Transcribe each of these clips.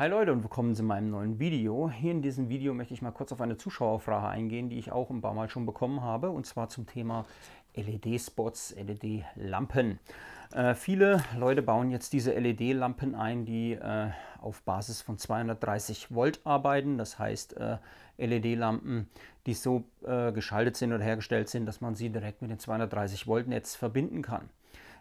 Hi Leute und willkommen zu meinem neuen Video. Hier in diesem Video möchte ich mal kurz auf eine Zuschauerfrage eingehen, die ich auch ein paar Mal schon bekommen habe, und zwar zum Thema LED-Spots, LED-Lampen. Äh, viele Leute bauen jetzt diese LED-Lampen ein, die äh, auf Basis von 230 Volt arbeiten, das heißt äh, LED-Lampen, die so äh, geschaltet sind oder hergestellt sind, dass man sie direkt mit dem 230 Volt Netz verbinden kann.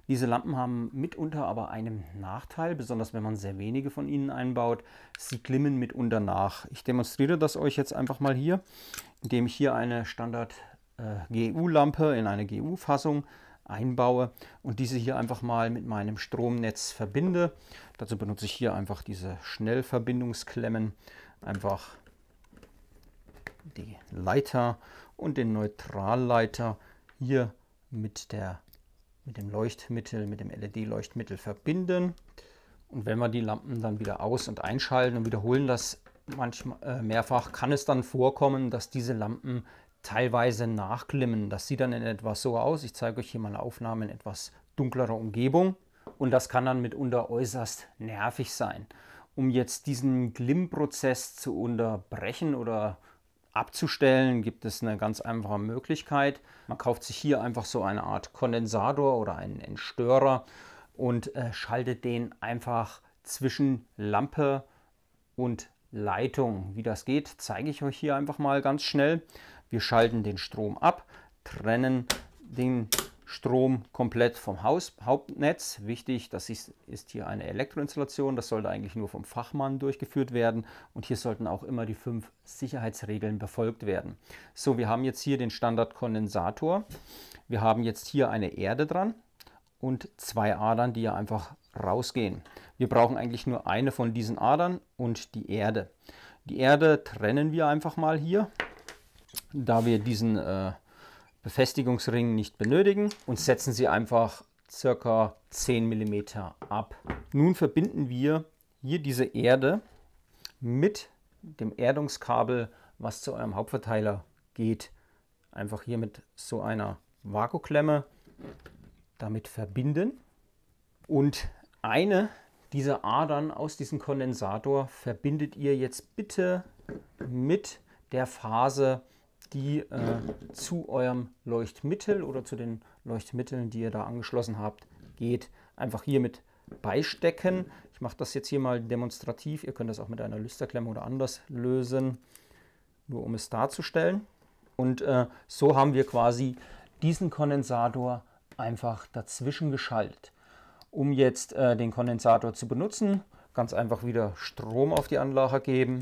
Diese Lampen haben mitunter aber einen Nachteil, besonders wenn man sehr wenige von ihnen einbaut. Sie glimmen mitunter nach. Ich demonstriere das euch jetzt einfach mal hier, indem ich hier eine Standard äh, GU-Lampe in eine GU-Fassung einbaue und diese hier einfach mal mit meinem Stromnetz verbinde. Dazu benutze ich hier einfach diese Schnellverbindungsklemmen, einfach die Leiter und den Neutralleiter hier mit der mit dem Leuchtmittel, mit dem LED-Leuchtmittel verbinden. Und wenn wir die Lampen dann wieder aus- und einschalten und wiederholen das manchmal äh, mehrfach, kann es dann vorkommen, dass diese Lampen teilweise nachglimmen. Das sieht dann in etwas so aus. Ich zeige euch hier mal eine Aufnahme in etwas dunklerer Umgebung. Und das kann dann mitunter äußerst nervig sein. Um jetzt diesen Glimmprozess zu unterbrechen oder zu Abzustellen gibt es eine ganz einfache Möglichkeit. Man kauft sich hier einfach so eine Art Kondensator oder einen Entstörer und äh, schaltet den einfach zwischen Lampe und Leitung. Wie das geht, zeige ich euch hier einfach mal ganz schnell. Wir schalten den Strom ab, trennen den Strom komplett vom Haus, Hauptnetz. Wichtig, das ist, ist, hier eine Elektroinstallation, das sollte eigentlich nur vom Fachmann durchgeführt werden und hier sollten auch immer die fünf Sicherheitsregeln befolgt werden. So, wir haben jetzt hier den Standardkondensator, wir haben jetzt hier eine Erde dran und zwei Adern, die ja einfach rausgehen. Wir brauchen eigentlich nur eine von diesen Adern und die Erde. Die Erde trennen wir einfach mal hier, da wir diesen... Äh, Befestigungsring nicht benötigen und setzen sie einfach circa 10 mm ab. Nun verbinden wir hier diese Erde mit dem Erdungskabel, was zu eurem Hauptverteiler geht. Einfach hier mit so einer Vakuklemme damit verbinden und eine dieser Adern aus diesem Kondensator verbindet ihr jetzt bitte mit der Phase die äh, zu eurem Leuchtmittel oder zu den Leuchtmitteln, die ihr da angeschlossen habt, geht. Einfach hier mit beistecken. Ich mache das jetzt hier mal demonstrativ. Ihr könnt das auch mit einer Lüsterklemme oder anders lösen, nur um es darzustellen. Und äh, so haben wir quasi diesen Kondensator einfach dazwischen geschaltet. Um jetzt äh, den Kondensator zu benutzen, ganz einfach wieder Strom auf die Anlage geben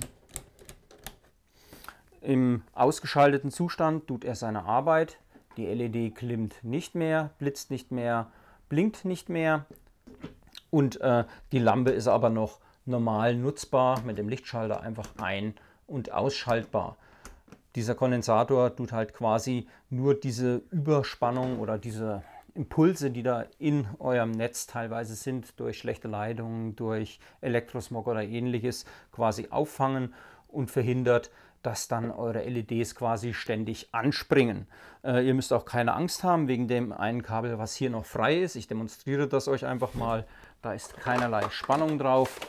im ausgeschalteten Zustand tut er seine Arbeit. Die LED glimmt nicht mehr, blitzt nicht mehr, blinkt nicht mehr. Und äh, die Lampe ist aber noch normal nutzbar, mit dem Lichtschalter einfach ein- und ausschaltbar. Dieser Kondensator tut halt quasi nur diese Überspannung oder diese Impulse, die da in eurem Netz teilweise sind, durch schlechte Leitungen, durch Elektrosmog oder ähnliches, quasi auffangen und verhindert, dass dann eure LEDs quasi ständig anspringen. Äh, ihr müsst auch keine Angst haben wegen dem einen Kabel, was hier noch frei ist. Ich demonstriere das euch einfach mal. Da ist keinerlei Spannung drauf.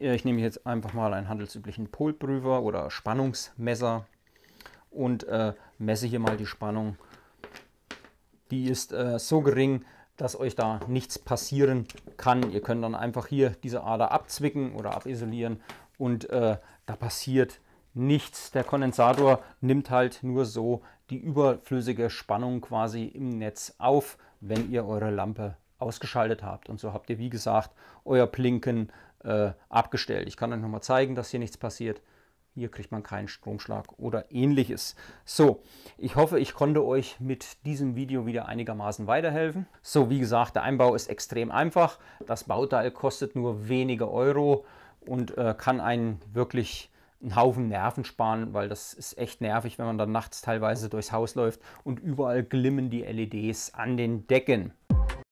Äh, ich nehme jetzt einfach mal einen handelsüblichen Polprüfer oder Spannungsmesser und äh, messe hier mal die Spannung. Die ist äh, so gering, dass euch da nichts passieren kann. Ihr könnt dann einfach hier diese Ader abzwicken oder abisolieren und äh, da passiert nichts. Der Kondensator nimmt halt nur so die überflüssige Spannung quasi im Netz auf, wenn ihr eure Lampe ausgeschaltet habt. Und so habt ihr, wie gesagt, euer Blinken äh, abgestellt. Ich kann euch nochmal zeigen, dass hier nichts passiert. Hier kriegt man keinen Stromschlag oder ähnliches. So, ich hoffe, ich konnte euch mit diesem Video wieder einigermaßen weiterhelfen. So, wie gesagt, der Einbau ist extrem einfach. Das Bauteil kostet nur wenige Euro und äh, kann einen wirklich einen Haufen Nerven sparen, weil das ist echt nervig, wenn man dann nachts teilweise durchs Haus läuft und überall glimmen die LEDs an den Decken.